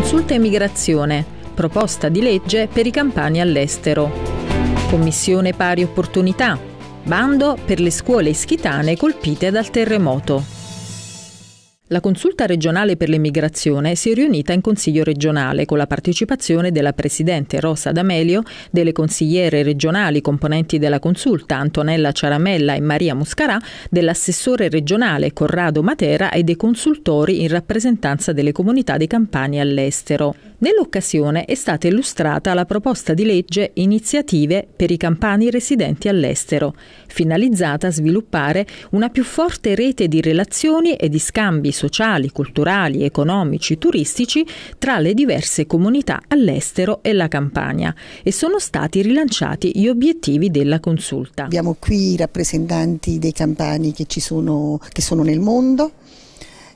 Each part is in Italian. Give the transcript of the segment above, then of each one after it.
Consulta Immigrazione, proposta di legge per i campani all'estero. Commissione Pari Opportunità, bando per le scuole ischitane colpite dal terremoto. La consulta regionale per l'immigrazione si è riunita in consiglio regionale con la partecipazione della presidente Rosa D'Amelio, delle consigliere regionali componenti della consulta Antonella Ciaramella e Maria Muscarà, dell'assessore regionale Corrado Matera e dei consultori in rappresentanza delle comunità di campani all'estero. Nell'occasione è stata illustrata la proposta di legge Iniziative per i campani residenti all'estero, finalizzata a sviluppare una più forte rete di relazioni e di scambi sociali, culturali, economici, turistici tra le diverse comunità all'estero e la campagna e sono stati rilanciati gli obiettivi della consulta. Abbiamo qui i rappresentanti dei campani che, sono, che sono nel mondo,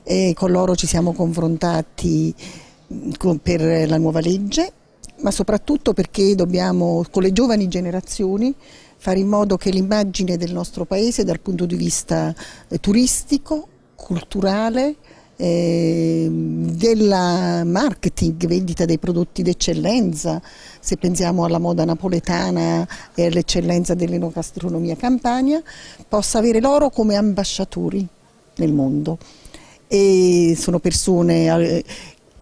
e con loro ci siamo confrontati per la nuova legge, ma soprattutto perché dobbiamo con le giovani generazioni fare in modo che l'immagine del nostro paese dal punto di vista eh, turistico, culturale, eh, della marketing, vendita dei prodotti d'eccellenza, se pensiamo alla moda napoletana e all'eccellenza dell'enogastronomia campagna, possa avere loro come ambasciatori nel mondo. E sono persone eh,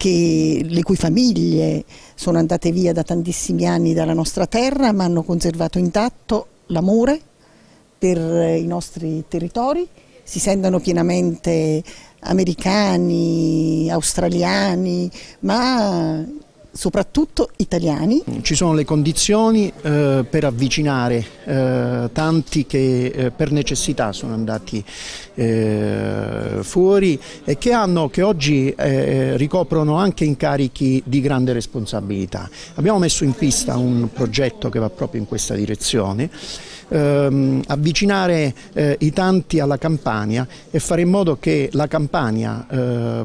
che, le cui famiglie sono andate via da tantissimi anni dalla nostra terra ma hanno conservato intatto l'amore per eh, i nostri territori, si sentono pienamente americani, australiani, ma soprattutto italiani. Mm, ci sono le condizioni eh, per avvicinare eh, tanti che eh, per necessità sono andati eh, fuori e che, hanno, che oggi eh, ricoprono anche incarichi di grande responsabilità. Abbiamo messo in pista un progetto che va proprio in questa direzione, ehm, avvicinare eh, i tanti alla Campania e fare in modo che la Campania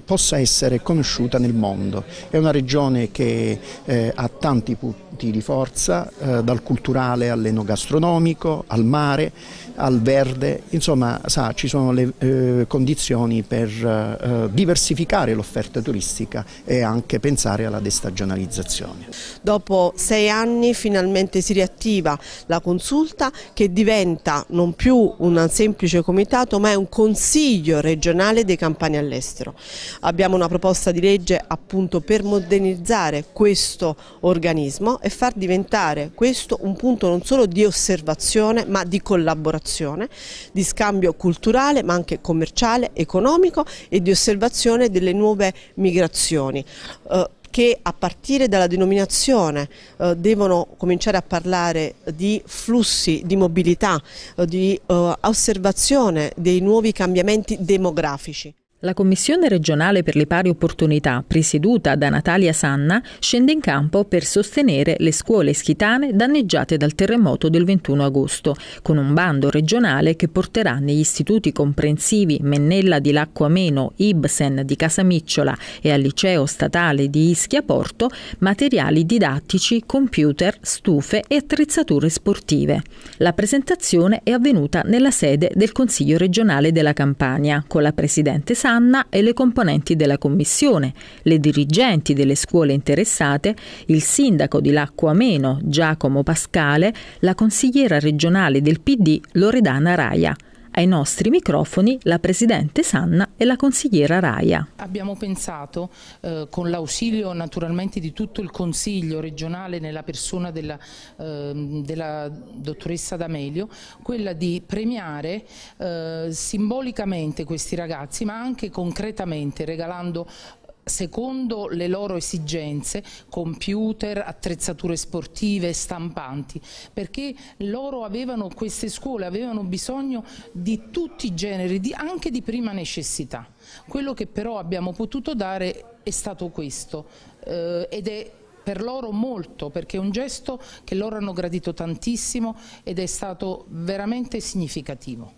possa essere conosciuta nel mondo. È una regione che eh, ha tanti punti di forza, eh, dal culturale all'enogastronomico, al mare, al verde, insomma sa, ci sono le eh, condizioni per eh, diversificare l'offerta turistica e anche pensare alla destagionalizzazione. Dopo sei anni finalmente si riattiva la consulta che diventa non più un semplice comitato ma è un consiglio regionale dei campani all'estero. Abbiamo una proposta di legge appunto per modernizzare questo organismo e far diventare questo un punto non solo di osservazione ma di collaborazione, di scambio culturale ma anche commerciale, economico e di osservazione delle nuove migrazioni. Eh, che a partire dalla denominazione eh, devono cominciare a parlare di flussi, di mobilità, eh, di eh, osservazione dei nuovi cambiamenti demografici. La Commissione regionale per le pari opportunità, presieduta da Natalia Sanna, scende in campo per sostenere le scuole schitane danneggiate dal terremoto del 21 agosto, con un bando regionale che porterà negli istituti comprensivi Mennella di Lacquameno, Ibsen di Casamicciola e al liceo statale di Ischia Porto materiali didattici, computer, stufe e attrezzature sportive. La presentazione è avvenuta nella sede del Consiglio regionale della Campania, con la Presidente Sanna Sanna e le componenti della commissione, le dirigenti delle scuole interessate, il sindaco di Lacquameno Giacomo Pascale, la consigliera regionale del PD Loredana Raia ai nostri microfoni la Presidente Sanna e la consigliera Raia. Abbiamo pensato, eh, con l'ausilio naturalmente di tutto il Consiglio regionale nella persona della, eh, della dottoressa D'Amelio, quella di premiare eh, simbolicamente questi ragazzi ma anche concretamente regalando secondo le loro esigenze computer, attrezzature sportive, stampanti, perché loro avevano queste scuole, avevano bisogno di tutti i generi, di, anche di prima necessità. Quello che però abbiamo potuto dare è stato questo eh, ed è per loro molto perché è un gesto che loro hanno gradito tantissimo ed è stato veramente significativo.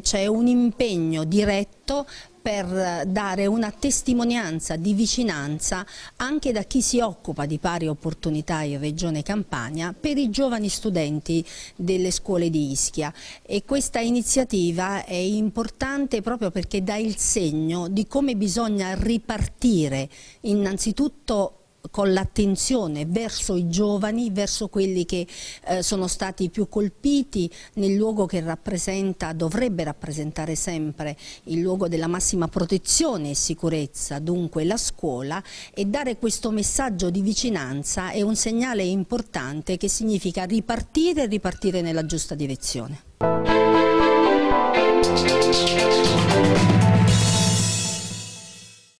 C'è un impegno diretto per dare una testimonianza di vicinanza anche da chi si occupa di pari opportunità in Regione Campania per i giovani studenti delle scuole di Ischia e questa iniziativa è importante proprio perché dà il segno di come bisogna ripartire innanzitutto con l'attenzione verso i giovani, verso quelli che eh, sono stati più colpiti nel luogo che rappresenta, dovrebbe rappresentare sempre il luogo della massima protezione e sicurezza, dunque la scuola, e dare questo messaggio di vicinanza è un segnale importante che significa ripartire e ripartire nella giusta direzione.